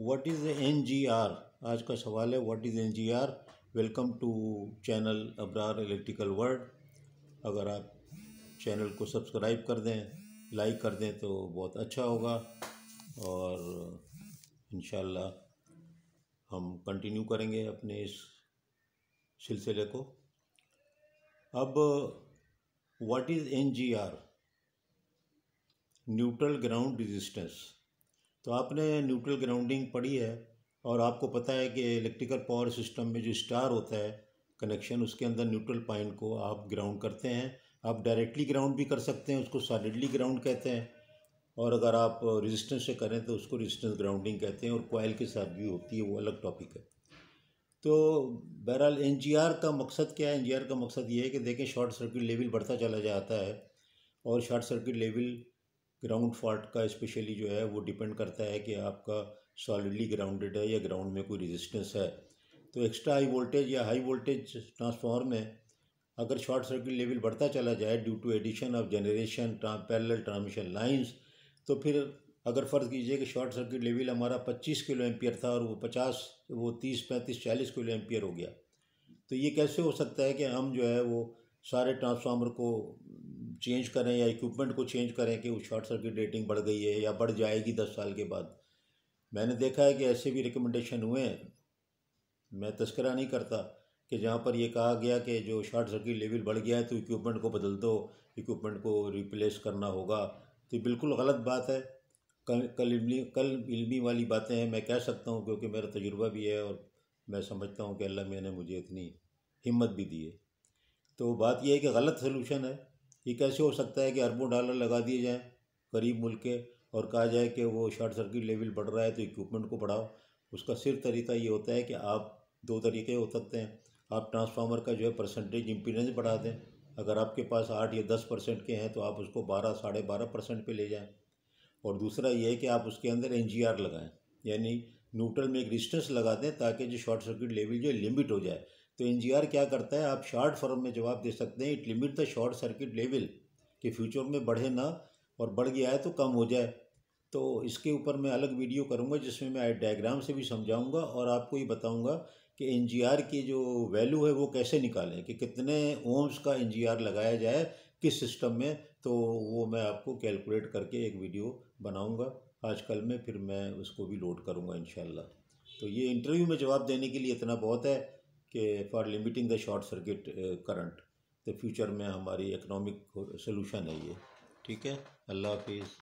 what is N G R आज का सवाल है what is N G R welcome to channel Abrar electrical world अगर आप चैनल को सब्सक्राइब कर दें लाइक कर दें तो बहुत अच्छा होगा और इन हम कंटिन्यू करेंगे अपने इस सिलसिले को अब what is N G R neutral ground resistance तो आपने न्यूट्रल ग्राउंडिंग पढ़ी है और आपको पता है कि इलेक्ट्रिकल पावर सिस्टम में जो स्टार होता है कनेक्शन उसके अंदर न्यूट्रल पॉइंट को आप ग्राउंड करते हैं आप डायरेक्टली ग्राउंड भी कर सकते हैं उसको सॉलिडली ग्राउंड कहते हैं और अगर आप रेजिस्टेंस से करें तो उसको रेजिस्टेंस ग्राउंडिंग कहते हैं और कोयल के साथ भी होती है वो अलग टॉपिक है तो बहरहाल एन का मकसद क्या है एन का मकसद ये है कि देखें शॉर्ट सर्किट लेवल बढ़ता चला जाता है और short circuit level ground fault का स्पेशली जो है वो डिपेंड करता है कि आपका सॉलिडली ग्राउंडेड है या ग्राउंड में कोई रेजिस्टेंस है तो एक्स्ट्रा हाई वोल्टेज या हाई वोल्टेज ट्रांसफार्मर में अगर शॉर्ट सर्किट लेवल बढ़ता चला जाए due to addition of generation parallel transmission lines तो फिर अगर फ़र्ज़ कीजिए कि शॉर्ट सर्किट लेवल हमारा 25 किलो एम्पियर था और वो 50 वो 30 35 40 किलो एम्पियर हो गया तो ये कैसे हो सकता है कि हम जो है वो सारे ट्रांसफार्मर को चेंज करें या इक्विपमेंट को चेंज करें कि वो शॉर्ट सर्किट रेटिंग बढ़ गई है या बढ़ जाएगी दस साल के बाद मैंने देखा है कि ऐसे भी रिकमेंडेशन हुए हैं मैं तस्करा नहीं करता कि जहाँ पर ये कहा गया कि जो शॉर्ट सर्किट लेवल बढ़ गया है तो इक्विपमेंट को बदल दो इक्विपमेंट को रिप्लेस करना होगा तो बिल्कुल गलत बात है कल कल इल्मी कल इलमी वाली बातें हैं मैं कह सकता हूँ क्योंकि मेरा तजुर्बा भी है और मैं समझता हूँ कि अल्लाह मैंने मुझे इतनी हिम्मत भी दी है तो बात यह है कि गलत सलूशन है ये कैसे हो सकता है कि अरबों डॉलर लगा दिए जाएँ गरीब मुल्क के और कहा जाए कि वो शॉर्ट सर्किट लेवल बढ़ रहा है तो इक्विपमेंट को बढ़ाओ उसका सिर्फ तरीका ये होता है कि आप दो तरीके हो सकते हैं आप ट्रांसफार्मर का जो है परसेंटेज इम्पीडेंस बढ़ा दें अगर आपके पास आठ या दस परसेंट के हैं तो आप उसको बारह साढ़े बारह परसेंट पर ले जाएँ और दूसरा ये है कि आप उसके अंदर एन जी आर लगाएँ यानी न्यूट्रल में एक रिस्टेंस लगा दें ताकि जो शॉर्ट सर्किट लेवल जो लिमिट हो जाए तो एनजीआर क्या करता है आप शॉर्ट फॉर्म में जवाब दे सकते हैं it limit the short circuit level कि फ्यूचर में बढ़े ना और बढ़ गया है तो कम हो जाए तो इसके ऊपर मैं अलग वीडियो करूँगा जिसमें मैं डायग्राम से भी समझाऊँगा और आपको ये बताऊँगा कि एन की जो वैल्यू है वो कैसे निकालें कि कितने ओम्स का एन लगाया जाए किस सिस्टम में तो वो मैं आपको कैलकुलेट करके एक वीडियो बनाऊँगा आजकल में फिर मैं उसको भी लोड करूँगा इन तो ये इंटरव्यू में जवाब देने के लिए इतना बहुत है कि for limiting the short circuit current तो फ्यूचर में हमारी इकनॉमिक सोल्यूशन है ये ठीक है अल्लाह हाफिज़